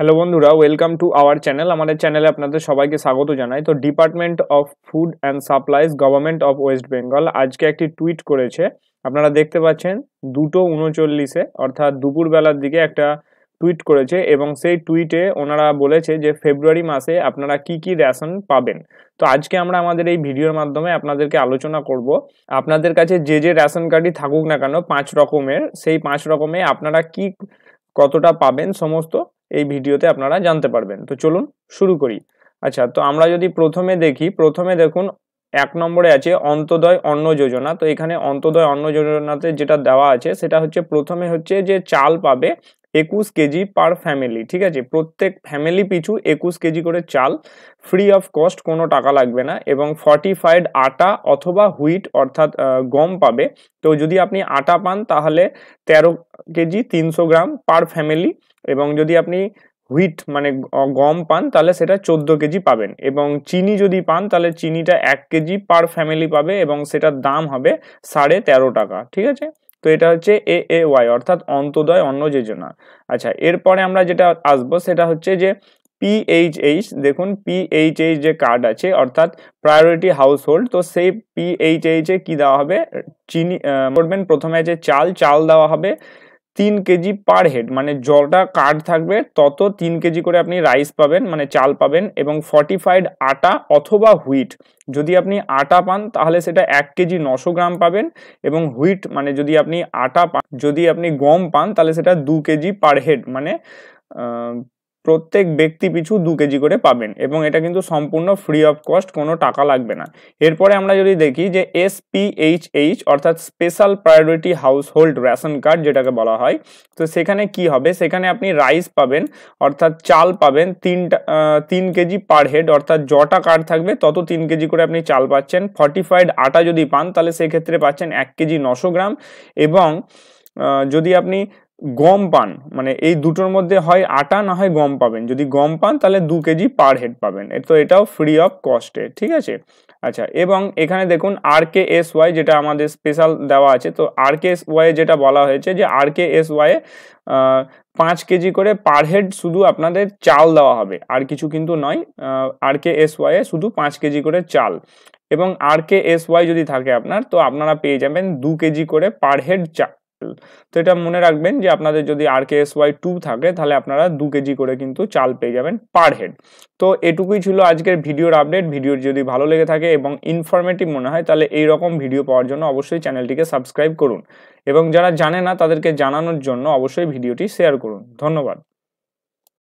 hello বন্ধুরা welcome to our channel আমাদের চ্যানেলে আপনাদের সবাইকে স্বাগত জানাই তো department of food and supplies government of West Bengal আজকে একটি টুইট করেছে আপনারা দেখতে পাচ্ছেন দুটো উনচল্লিশে অর্থাৎ দুপুরবেলার দিকে একটা টুইট করেছে এবং সেই টুইটে ওনারা বলেছে যে ফেব্রুয়ারি মাসে আপনারা কি কি রেশন পাবেন তো আজকে আমরা আমাদের এই ভিডিওর মাধ্যমে আপনাদেরকে আলোচনা করব আপনাদের কাছে যে যে রেশন কার্ডই থাকুক না কেন পাঁচ রকমের সেই পাঁচ রকমে আপনারা কি কতটা পাবেন সমস্ত এই ভিডিওতে আপনারা জানতে পারবেন তো চলুন শুরু করি আচ্ছা তো আমরা যদি প্রথমে দেখি প্রথমে দেখুন এক নম্বরে আছে অন্তদয় অন্ন যোজনা তো এখানে অন্তদয় অন্ন যোজনাতে যেটা দেওয়া আছে সেটা হচ্ছে প্রথমে হচ্ছে যে চাল পাবে একুশ কেজি পার ফ্যামিলি ঠিক আছে প্রত্যেক ফ্যামিলি পিছু একুশ কেজি করে চাল ফ্রি অফ কস্ট কোনো টাকা লাগবে না এবং ফর্টিফাইড আটা অথবা হুইট অর্থাৎ গম পাবে তো যদি আপনি আটা পান তাহলে তেরো কেজি তিনশো গ্রাম পার ফ্যামিলি এবং যদি আপনি হুইট মানে গম পান তাহলে সেটা চোদ্দ কেজি পাবেন এবং চিনি যদি পান তাহলে চিনিটা এক কেজি পার ফ্যামিলি পাবে এবং সেটার দাম হবে সাড়ে তেরো টাকা ঠিক আছে তো এটা হচ্ছে এ এ ওয়াই অর্থাৎ অন্তোদয় অন্ন যোজনা আচ্ছা এরপরে আমরা যেটা আসবো সেটা হচ্ছে যে পিএইচএইচ দেখুন পিএইচএইচ যে কার্ড আছে অর্থাৎ প্রায়োরিটি হাউসহোল্ড তো সেই পিএইচএইচে কি দেওয়া হবে চিনি করবেন প্রথমে আছে চাল চাল দেওয়া হবে তিন কেজি পার হেড মানে জলটা কার্ড থাকবে তত তিন কেজি করে আপনি রাইস পাবেন মানে চাল পাবেন এবং ফর্টিফাইড আটা অথবা হুইট যদি আপনি আটা পান তাহলে সেটা এক কেজি নশো গ্রাম পাবেন এবং হুইট মানে যদি আপনি আটা পান যদি আপনি গম পান তাহলে সেটা দু কেজি পার হেড মানে প্রত্যেক ব্যক্তি পিছু দু কেজি করে পাবেন এবং এটা কিন্তু সম্পূর্ণ ফ্রি অফ কস্ট কোনো টাকা লাগবে না এরপরে আমরা যদি দেখি যে এইচ অর্থাৎ special priority household ration card যেটাকে বলা হয় তো সেখানে কি হবে সেখানে আপনি রাইস পাবেন অর্থাৎ চাল পাবেন তিনটা তিন কেজি পার হেড অর্থাৎ জটা কার্ড থাকবে তত তিন কেজি করে আপনি চাল পাচ্ছেন ফর্টিফাইড আটা যদি পান তাহলে সেক্ষেত্রে পাচ্ছেন এক কেজি নশো গ্রাম এবং যদি আপনি গম পান মানে এই দুটোর মধ্যে হয় আটা না হয় গম পাবেন যদি গম পান তাহলে দু কেজি পার হেড পাবেন তো এটাও ফ্রি অফ কস্টে ঠিক আছে আচ্ছা এবং এখানে দেখুন আর কে এস ওয়াই যেটা আমাদের স্পেশাল দেওয়া আছে তো আর কে এস ওয়াই যেটা বলা হয়েছে যে আর কে এস ওয়াই পাঁচ কেজি করে পার হেড শুধু আপনাদের চাল দেওয়া হবে আর কিছু কিন্তু নয় আর কে এস ওয়াই শুধু পাঁচ কেজি করে চাল এবং আর কে এস ওয়াই যদি থাকে আপনার তো আপনারা পেয়ে যাবেন দু কেজি করে পার হেড চা তো এটা মনে রাখবেন যে আপনাদের যদি R K S Y two থাকে তাহলে আপনারা দু কেজি করে কিন্তু চাল পেয়ে যাবেন পার হেড তো এটুকুই ছিল আজকের ভিডিওর আপডেট ভিডিওর যদি ভালো লেগে থাকে এবং ইনফরমেটিভ মনে হয় তাহলে এই রকম ভিডিও পাওয়ার জন্য অবশ্যই চ্যানেলটিকে সাবস্ক্রাইব করুন এবং যারা জানে না তাদেরকে জানানোর জন্য অবশ্যই ভিডিওটি শেয়ার করুন ধন্যবাদ